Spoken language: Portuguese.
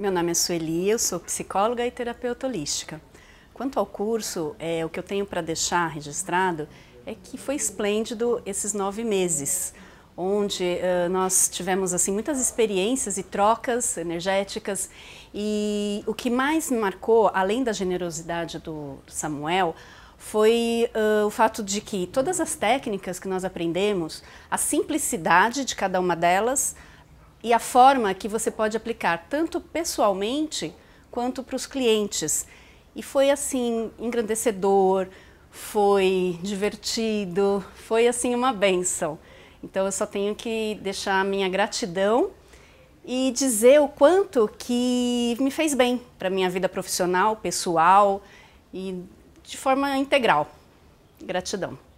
Meu nome é Sueli, eu sou psicóloga e terapeuta holística. Quanto ao curso, é, o que eu tenho para deixar registrado é que foi esplêndido esses nove meses, onde uh, nós tivemos assim muitas experiências e trocas energéticas e o que mais me marcou, além da generosidade do Samuel, foi uh, o fato de que todas as técnicas que nós aprendemos, a simplicidade de cada uma delas, e a forma que você pode aplicar tanto pessoalmente quanto para os clientes. E foi assim engrandecedor, foi divertido, foi assim uma benção. Então eu só tenho que deixar a minha gratidão e dizer o quanto que me fez bem para minha vida profissional, pessoal e de forma integral. Gratidão.